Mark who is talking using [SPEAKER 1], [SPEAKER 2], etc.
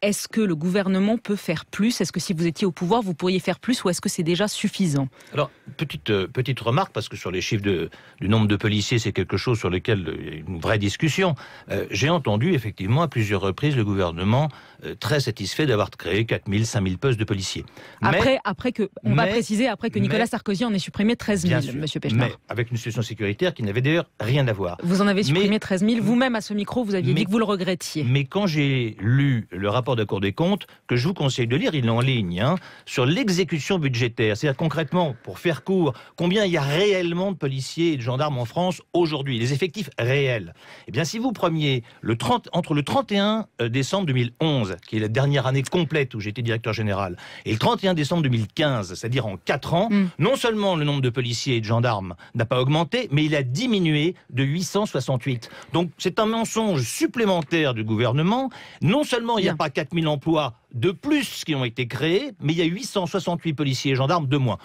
[SPEAKER 1] Est-ce que le gouvernement peut faire plus Est-ce que si vous étiez au pouvoir, vous pourriez faire plus ou est-ce que c'est déjà suffisant
[SPEAKER 2] Alors, petite, euh, remarque, parce que sur les chiffres du nombre de policiers, c'est quelque chose sur lequel euh, il y a une vraie discussion. Euh, j'ai entendu effectivement à plusieurs reprises le gouvernement euh, très satisfait d'avoir créé 5 000 postes de policiers.
[SPEAKER 1] Après, après que, on va préciser après que Nicolas Sarkozy en ait supprimé 13 000, Monsieur
[SPEAKER 2] avec une situation sécuritaire qui n'avait d'ailleurs rien à voir.
[SPEAKER 1] Vous en avez supprimé 13 000. Vous-même à ce micro, vous aviez dit que vous le regrettiez.
[SPEAKER 2] Mais quand j'ai lu le rapport de la Cour des comptes, que je vous conseille de lire, il est en ligne, hein, sur l'exécution budgétaire, c'est-à-dire concrètement, pour faire court, combien il y a réellement de policiers et de gendarmes en France aujourd'hui, les effectifs réels. Eh bien, si vous premier le 30, entre le 31 euh, décembre 2011 qui est la dernière année complète où j'étais directeur général, et le 31 décembre 2015, c'est-à-dire en 4 ans, mm. non seulement le nombre de policiers et de gendarmes n'a pas augmenté, mais il a diminué de 868. Donc c'est un mensonge supplémentaire du gouvernement. Non seulement il n'y a pas 4000 emplois de plus qui ont été créés, mais il y a 868 policiers et gendarmes de moins.